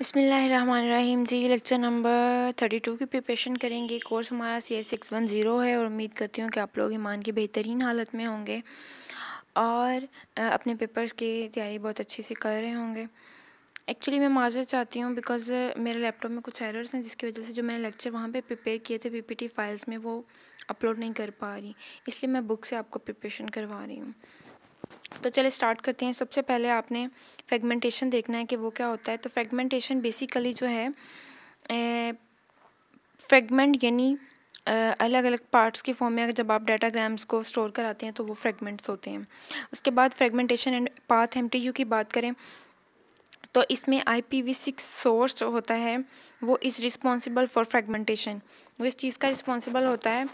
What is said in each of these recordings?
बसमीम जी lecture number thirty two की प्रिपरेशन करेंगे कोर्स हमारा C S six one zero है और उम्मीद करती हूँ कि आप लोग ईमान की बेहतरीन हालत में होंगे और अपने पेपर्स की तैयारी बहुत अच्छे से कर रहे होंगे एक्चुअली मैं माजर चाहती हूँ बिकॉज मेरे लैपटॉप में कुछ एरर्स हैं जिसकी वजह से जो मैंने लेक्चर वहाँ पे प्रिपेयर किए थे पीपीटी फाइल्स में वो अपलोड नहीं कर पा रही इसलिए मैं बुक से आपको प्रिपरेशन करवा रही हूँ तो चलिए स्टार्ट करते हैं सबसे पहले आपने फ्रेगमेंटेशन देखना है कि वो क्या होता है तो फ्रेगमेंटेशन बेसिकली जो है फ्रेगमेंट यानी अलग अलग पार्ट्स की फॉर्म में अगर जब आप डाटाग्राम्स को स्टोर कराते हैं तो वो फ्रेगमेंट्स होते हैं उसके बाद फ्रेगमेंटेशन एंड पाथ एम की बात करें तो इसमें I P V six source होता है वो इज़ रिस्पॉन्सिबल फॉर फ्रेगमेंटेशन वो इस चीज़ का रिस्पॉन्सिबल होता है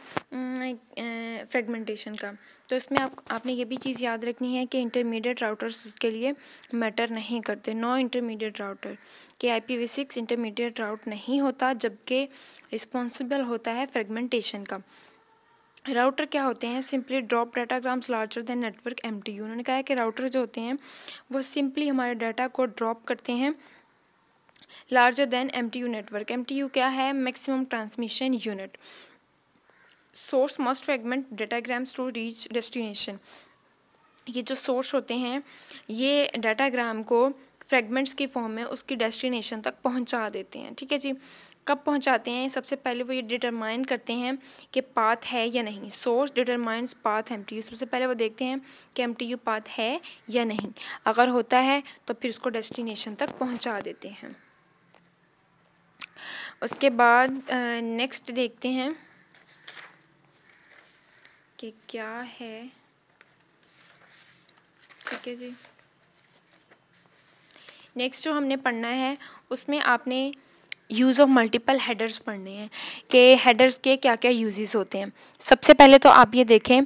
फ्रेगमेंटेशन का तो इसमें आप आपने ये भी चीज़ याद रखनी है कि इंटरमीडिएट राउटर्स के लिए मैटर नहीं करते नो इंटरमीडिएट राउटर कि I P V six intermediate route नहीं होता जबकि रिस्पॉन्सिबल होता है फ्रेगमेंटेशन का राउटर क्या होते हैं simply drop datagrams larger than network M उन्होंने कहा है कि राउटर जो होते हैं वो सिंपली हमारे डाटा को ड्रॉप करते हैं larger than M network M क्या है maximum transmission unit source must fragment datagrams to reach destination ये जो सोर्स होते हैं ये डाटाग्राम को फ्रेगमेंट्स की फॉर्म में उसकी डेस्टिनेशन तक पहुंचा देते हैं ठीक है जी कब पहुंचाते हैं सबसे पहले वो ये डिटरमाइन करते हैं कि पाथ है या नहीं सोर्स डिटरमाइंस पाथ एम सबसे पहले वो देखते हैं कि एम पाथ है या नहीं अगर होता है तो फिर उसको डेस्टिनेशन तक पहुंचा देते हैं उसके बाद नेक्स्ट देखते हैं कि क्या है ठीक है जी नेक्स्ट जो हमने पढ़ना है उसमें आपने यूज़ ऑफ मल्टीपल हेडर्स पढ़ने हैं कि हेडर्स के क्या क्या यूज़ होते हैं सबसे पहले तो आप ये देखें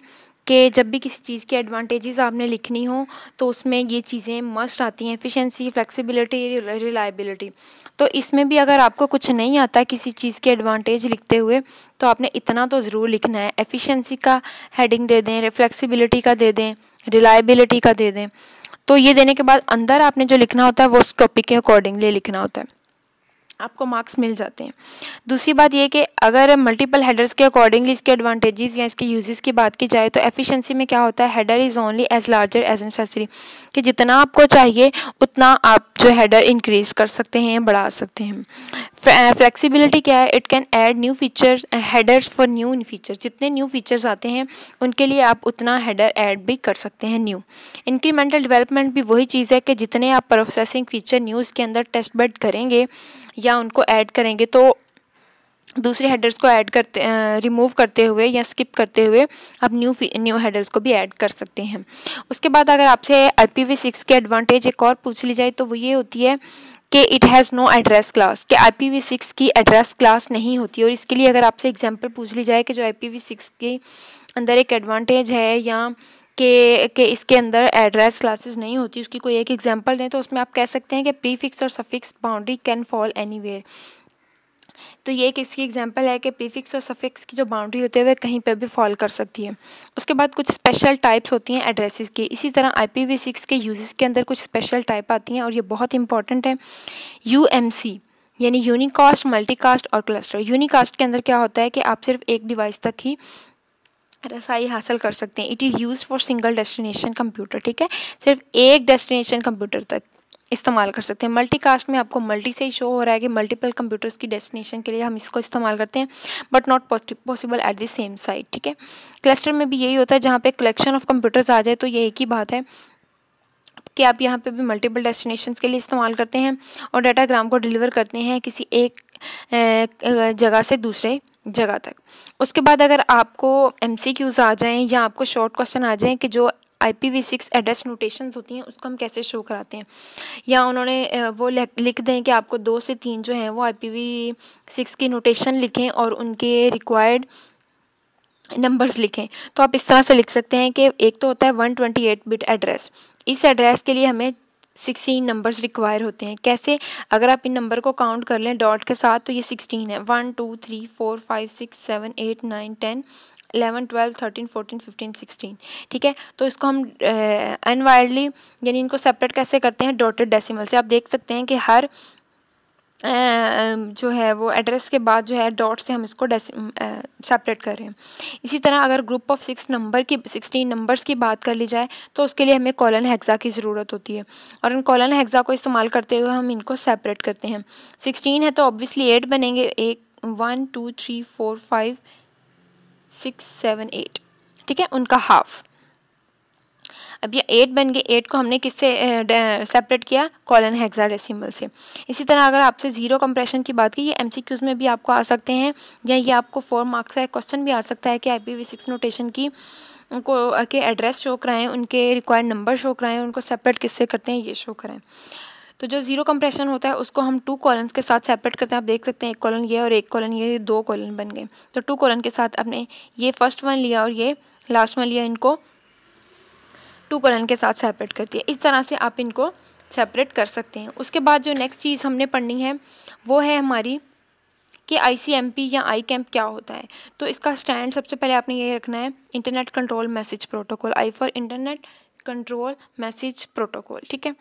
कि जब भी किसी चीज़ के एडवांटेजेस आपने लिखनी हो तो उसमें ये चीज़ें मस्ट आती हैं एफिशिएंसी फ्लेक्सिबिलिटी रिलायबिलिटी तो इसमें भी अगर आपको कुछ नहीं आता किसी चीज़ के एडवांटेज लिखते हुए तो आपने इतना तो ज़रूर लिखना है एफिशिएंसी का हेडिंग दे दें फ्लेक्सिबिलिटी का दे दें रिलायबिलिटी का दे दें तो ये देने के बाद अंदर आपने जो लिखना होता है वो उस टॉपिक के अकॉर्डिंगली लिखना होता है आपको मार्क्स मिल जाते हैं दूसरी बात यह कि अगर मल्टीपल हेडर्स के अकॉर्डिंगली इसके एडवांटेजेस या इसके यूजेस की बात की जाए तो एफिशिएंसी में क्या होता है header is only as large as necessary कि जितना आपको चाहिए उतना आप जो हेडर इंक्रीज़ कर सकते हैं बढ़ा सकते हैं फ्लेक्सिबिलिटी क्या है it can add new features headers for new in features जितने न्यू फीचर्स आते हैं उनके लिए आप उतना हेडर ऐड भी कर सकते हैं न्यू इंक्रीमेंटल डेवलपमेंट भी वही चीज़ है कि जितने आप प्रोसेसिंग फीचर न्यूज़ के अंदर टेस्ट बेड करेंगे या उनको ऐड करेंगे तो दूसरे हेडर्स को ऐड करते रिमूव uh, करते हुए या स्किप करते हुए आप न्यू न्यू हेडर्स को भी ऐड कर सकते हैं उसके बाद अगर आपसे आई पी वी सिक्स के एडवांटेज एक और पूछ ली जाए तो वो ये होती है कि it has no address class कि IPv6 की एड्रेस क्लास नहीं होती और इसके लिए अगर आपसे एग्जांपल पूछ ली जाए कि जो IPv6 के अंदर एक एडवांटेज है या के के इसके अंदर एड्रेस क्लासेस नहीं होती उसकी कोई एक एग्जांपल दें तो उसमें आप कह सकते हैं कि प्रीफिक्स और suffix boundary can fall anywhere तो ये एक इसकी एग्जांपल है कि प्रीफिक्स और सफिक्स की जो बाउंड्री होती है वह कहीं पर भी फॉल कर सकती है उसके बाद कुछ स्पेशल टाइप्स होती हैं एड्रेसेस की इसी तरह आई सिक्स के यूज के अंदर कुछ स्पेशल टाइप आती हैं और ये बहुत इंपॉर्टेंट है यू यानी यूनिकास्ट मल्टीकास्ट और क्लस्टर यूनिकास्ट के अंदर क्या होता है कि आप सिर्फ एक डिवाइस तक ही रसाई हासिल कर सकते हैं it is use for single destination computer ठीक है सिर्फ एक डेस्टिनेशन कंप्यूटर तक इस्तेमाल कर सकते हैं मल्टीकास्ट में आपको मल्टी से ही शो हो रहा है कि मल्टीपल कंप्यूटर्स की डेस्टिनेशन के लिए हम इसको इस्तेमाल करते हैं but not possible at the same site ठीक है क्लस्टर में भी यही होता है जहाँ पे कलेक्शन ऑफ कंप्यूटर्स आ जाए तो ये एक ही बात है कि आप यहाँ पे भी मल्टीपल डेस्टिनेशन के लिए इस्तेमाल करते हैं और डाटाग्राम को डिलीवर करते हैं किसी एक जगह से दूसरे जगह तक उसके बाद अगर आपको एम आ जाएँ या आपको शॉर्ट क्वेश्चन आ जाएँ कि जो I P V six address notation होती हैं उसको हम कैसे शो कराते हैं या उन्होंने वो लिख दें कि आपको दो से तीन जो हैं वो आई पी वी सिक्स की नोटेशन लिखें और उनके रिक्वायर्ड नंबर्स लिखें तो आप इस तरह से लिख सकते हैं कि एक तो होता है one twenty eight bit address इस एड्रेस के लिए हमें सिक्सटीन नंबर्स रिक्वायर होते हैं कैसे अगर आप इन नंबर को काउंट कर लें डॉट के साथ तो ये सिक्सटीन है one two three four five six seven eight nine ten eleven twelve thirteen fourteen fifteen sixteen ठीक है तो इसको हम अनवाइल्डली यानी इनको सेपरेट कैसे करते हैं डॉटेड डेसिमल से आप देख सकते हैं कि हर जो है वो एड्रेस के बाद जो है डॉट से हम इसको सेपरेट कर रहे हैं इसी तरह अगर ग्रुप ऑफ सिक्स नंबर की सिक्सटीन नंबर्स की बात कर ली जाए तो उसके लिए हमें कॉलन हेक्सा की ज़रूरत होती है और इन कॉलन हेक्सा को इस्तेमाल करते हुए हम इनको सेपरेट करते हैं सिक्सटीन है तो ऑब्वियसली एट बनेंगे एक one two three four five six seven eight ठीक है उनका हाफ अब ये एट बन गए एट को हमने किससे सेपरेट किया कॉलन हेक्साडेसिमल से इसी तरह अगर आपसे ज़ीरो कंप्रेशन की बात की ये एमसीक्यूज़ में भी आपको आ सकते हैं या ये आपको फोर मार्क्स का क्वेश्चन भी आ सकता है कि आई सिक्स नोटेशन की उनको के एड्रेस शो कराएं उनके रिक्वायर्ड नंबर शो कराएं उनको सेपरेट किससे करते हैं ये शो कराएं तो जो ज़ीरो कंप्रेशन होता है उसको हम टू कॉलन के साथ सेपरेट करते हैं आप देख सकते हैं एक कॉलन ये और एक कॉलन ये दो कॉलन बन गए तो टू कॉलन के साथ आपने ये फर्स्ट वन लिया और ये लास्ट वन लिया इनको टू कॉलन के साथ सेपरेट कर दिया इस तरह से आप इनको सेपरेट कर सकते हैं उसके बाद जो नेक्स्ट चीज़ हमने पढ़नी है वो है हमारी कि आईसीएमपी या आई कैम्प क्या होता है तो इसका स्टैंड सबसे पहले आपने ये रखना है internet control message protocol I for internet control message protocol ठीक है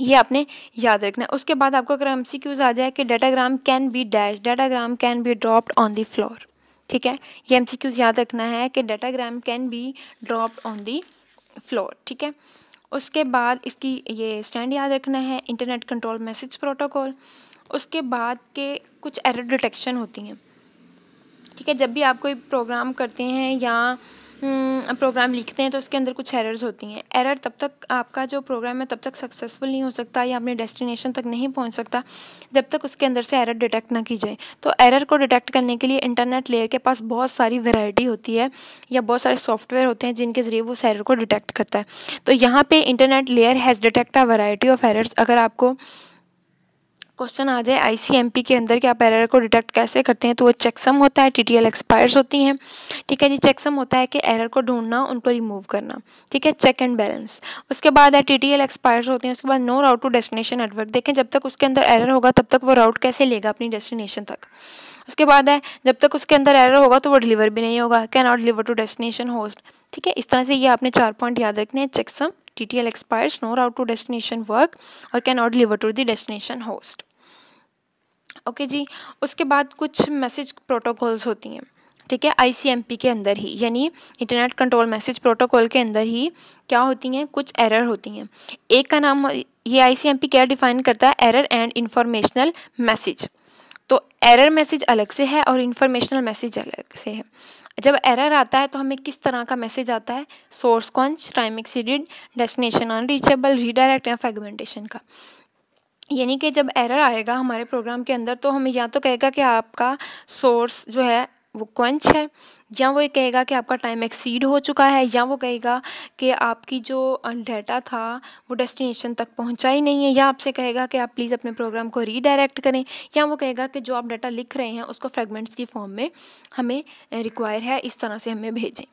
ये आपने याद रखना है उसके बाद आपको अगर एम सी क्यूज आ जाए कि datagram can be dash datagram can be dropped on the floor ठीक है ये एम सी क्यूज याद रखना है कि datagram can be dropped on the floor ठीक है उसके बाद इसकी ये स्टैंड याद रखना है इंटरनेट कंट्रोल मैसेज प्रोटोकॉल उसके बाद के कुछ एरर डिटेक्शन होती हैं ठीक है जब भी आप कोई प्रोग्राम करते हैं या प्रोग्राम हम्म, लिखते हैं तो उसके अंदर कुछ एरर्स होती हैं एरर तब तक आपका जो प्रोग्राम है तब तक सक्सेसफुल नहीं हो सकता या अपने डेस्टिनेशन तक नहीं पहुंच सकता जब तक उसके अंदर से एरर डिटेक्ट ना की जाए तो एरर को डिटेक्ट करने के लिए इंटरनेट लेयर के पास बहुत सारी वेराइटी होती है या बहुत सारे सॉफ्टवेयर होते हैं जिनके ज़रिए वो एरर को डिटेक्ट करता है तो यहाँ पर internet layer has detect a variety of errors अगर आपको क्वेश्चन आ जाए आईसीएमपी के अंदर कि आप एरर को डिटेक्ट कैसे करते हैं तो वो चेकसम होता है टीटीएल एक्सपायर्स होती हैं ठीक है जी चेकसम होता है कि एरर को ढूंढना उनको रिमूव करना ठीक है चेक एंड बैलेंस उसके बाद है टीटीएल एक्सपायर्स होती हैं उसके बाद no route to destination network देखें जब तक उसके अंदर एरर होगा तब तक वो राउट कैसे लेगा अपनी डेस्टिनेशन तक उसके बाद है जब तक उसके अंदर एरर होगा तो वो डिलीवर भी नहीं होगा cannot deliver to destination host ठीक है इस तरह से ये आपने चार पॉइंट याद रखने हैं checksum TTL expires, no route to destination work or cannot deliver to the destination host. Okay okay जी उसके बाद कुछ मैसेज प्रोटोकॉल्स होती हैं ठीक है आईसीएमपी के अंदर ही यानी इंटरनेट कंट्रोल मैसेज प्रोटोकॉल के अंदर ही क्या होती हैं कुछ एरर होती हैं एक का नाम ये आईसीएमपी क्या डिफाइन करता है एरर एंड इंफॉर्मेशनल मैसेज तो एरर मैसेज अलग से है और इंफॉर्मेशनल मैसेज अलग से है जब एरर आता है तो हमें किस तरह का मैसेज आता है source quench time exceeded destination unreachable redirect या फेगमेंटेशन का यानी कि जब एरर आएगा हमारे प्रोग्राम के अंदर तो हमें या तो कहेगा कि आपका सोर्स जो है वो क्वंच है या वो ये कहेगा कि आपका टाइम एक्सीड हो चुका है या वो कहेगा कि आपकी जो डेटा था वो डेस्टिनेशन तक पहुंचा ही नहीं है या आपसे कहेगा कि आप प्लीज़ अपने प्रोग्राम को रीडायरेक्ट करें या वो कहेगा कि जो आप डाटा लिख रहे हैं उसको फ्रेगमेंट्स की फॉर्म में हमें रिक्वायर है इस तरह से हमें भेजें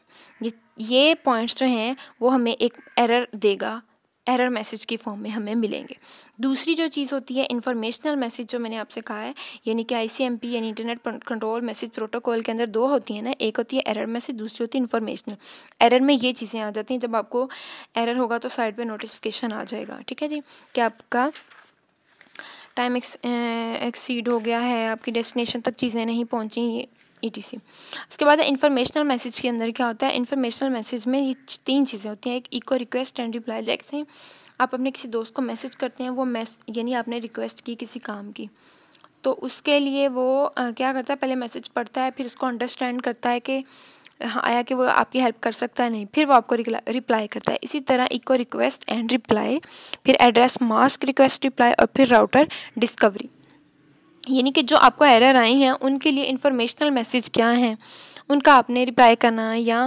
ये ये पॉइंट्स जो हैं वो हमें एक एरर देगा एरर मैसेज की फॉर्म में हमें मिलेंगे दूसरी जो चीज़ होती है इन्फॉर्मेशनल मैसेज जो मैंने आपसे कहा है यानी कि आई यानी इंटरनेट कंट्रोल मैसेज प्रोटोकॉल के अंदर दो होती है ना एक होती है एरर मैसेज दूसरी होती है इन्फॉर्मेशनल एरर में ये चीज़ें आ जाती हैं जब आपको एरर होगा तो साइड पर नोटिफिकेशन आ जाएगा ठीक है जी कि आपका टाइम एक्सीड eh, हो गया है आपकी डेस्टिनेशन तक चीज़ें नहीं पहुँची ई टी सी उसके बाद इन्फॉर्मेशनल मैसेज के अंदर क्या होता है इन्फॉर्मेशनल मैसेज में ये तीन चीज़ें होती हैं एक इको रिक्वेस्ट एंड रिप्लाई जैसे आप अपने किसी दोस्त को मैसेज करते हैं वो मैस यानी आपने रिक्वेस्ट की किसी काम की तो उसके लिए वो आ, क्या करता है पहले मैसेज पढ़ता है फिर उसको अंडरस्टैंड करता है कि हाँ, आया कि वो आपकी हेल्प कर सकता है नहीं फिर वो आपको रिप्लाई करता है इसी तरह इको रिक्वेस्ट एंड रिप्लाई फिर एड्रेस मास्क रिक्वेस्ट रिप्लाई और फिर राउटर डिस्कवरी यानी कि जो आपको एरर आई हैं उनके लिए इंफॉर्मेशनल मैसेज क्या हैं उनका आपने रिप्लाई करना है या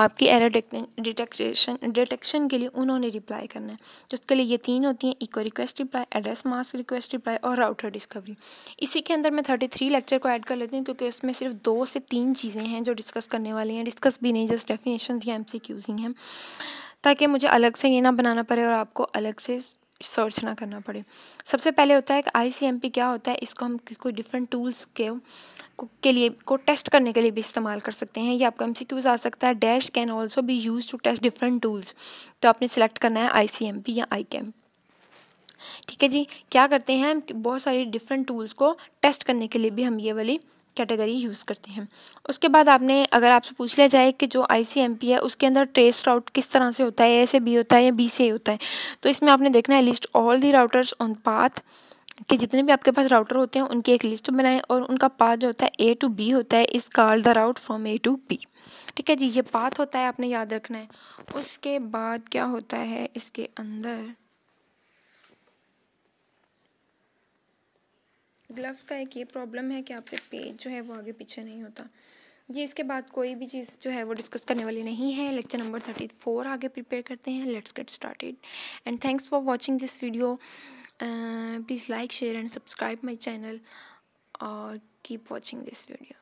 आपकी एरर डिटेक्शन डिटेक्शन के लिए उन्होंने रिप्लाई करना है तो उसके लिए ये तीन होती हैं echo request reply address mask request reply और राउटर डिस्कवरी इसी के अंदर मैं थर्टी थ्री लेक्चर को ऐड कर लेती हूँ क्योंकि उसमें सिर्फ दो से तीन चीज़ें हैं जो डिस्कस करने वाली हैं डिस्कस भी नहीं जस्ट डेफिनेशन या एम सी क्यूज ही हैं ताकि मुझे अलग से ये ना बनाना पड़े और आपको अलग से सर्च ना करना पड़े सबसे पहले होता है कि आई सी एम पी क्या होता है इसको हम कोई डिफरेंट टूल्स के के लिए को टेस्ट करने के लिए भी इस्तेमाल कर सकते हैं या आपका एम सी आ सकता है dash can also be use to test different tools तो आपने सेलेक्ट करना है आई या आई ठीक है जी क्या करते हैं बहुत सारे डिफरेंट टूल्स को टेस्ट करने के लिए भी हम ये वाली कैटेगरी यूज़ करते हैं उसके बाद आपने अगर आपसे पूछ लिया जाए कि जो आई है उसके अंदर ट्रेस राउट किस तरह से होता है ए से बी होता है या बी से होता है तो इसमें आपने देखना है list all the routers on path कि जितने भी आपके पास राउटर होते हैं उनकी एक लिस्ट बनाएं और उनका पाथ जो होता है ए टू बी होता है is call the route from A to B ठीक है जी ये पाथ होता है आपने याद रखना है उसके बाद क्या होता है इसके अंदर ग्लव्स का एक ये प्रॉब्लम है कि आपसे पेज जो है वो आगे पीछे नहीं होता जी इसके बाद कोई भी चीज़ जो है वो डिस्कस करने वाली नहीं है लेक्चर नंबर थर्टी फोर आगे प्रिपेयर करते हैं let's get started and thanks for watching this video Uh, please like share and subscribe my channel or keep watching this video